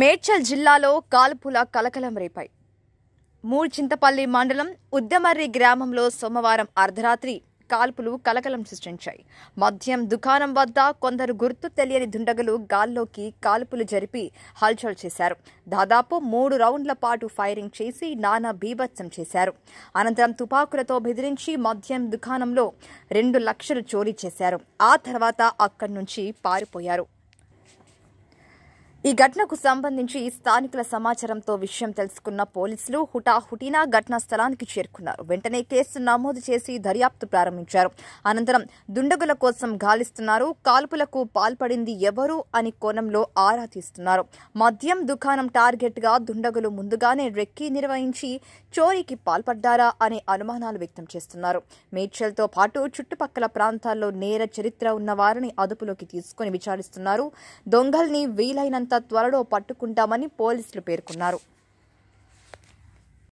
మేడ్చల్ జిల్లాలో కాల్పుల కలకలం రేపాయి మూడ్చింతపల్లి మండలం ఉద్దమర్రి గ్రామంలో సోమవారం అర్ధరాత్రి కాల్పులు కలకలం సృష్టించాయి మద్యం దుకాణం వద్ద కొందరు గుర్తు తెలియని దుండగులు గాల్లోకి కాల్పులు జరిపి హల్చల్ చేశారు దాదాపు మూడు రౌండ్ల పాటు ఫైరింగ్ చేసి నానా బీభత్సం చేశారు అనంతరం తుపాకులతో బెదిరించి మద్యం దుకాణంలో రెండు లక్షలు చోరీ చేశారు ఆ తర్వాత అక్కడి నుంచి పారిపోయారు ఈ ఘటనకు సంబంధించి స్థానికుల సమాచారంతో విషయం తెలుసుకున్న పోలీసులు హుటాహుటీనా ఘటనా స్థలానికి చేరుకున్నారు వెంటనే కేసు నమోదు చేసి దర్యాప్తు ప్రారంభించారు అనంతరం దుండగుల కోసం గాలిస్తున్నారు కాల్పులకు పాల్పడింది ఎవరు అని కోణంలో ఆరా తీస్తున్నారు మద్యం దుకాణం టార్గెట్గా దుండగులు ముందుగానే రెక్కి నిర్వహించి చోరీకి పాల్పడ్డారా అనే అనుమానాలు వ్యక్తం చేస్తున్నారు మేడ్చల్తో పాటు చుట్టుపక్కల ప్రాంతాల్లో నేర చరిత్ర ఉన్న వారిని అదుపులోకి తీసుకుని విచారిస్తున్నారు దొంగల్ని వీలైనంత అంత త్వరలో పట్టుకుంటామని పోలీసులు పేర్కొన్నారు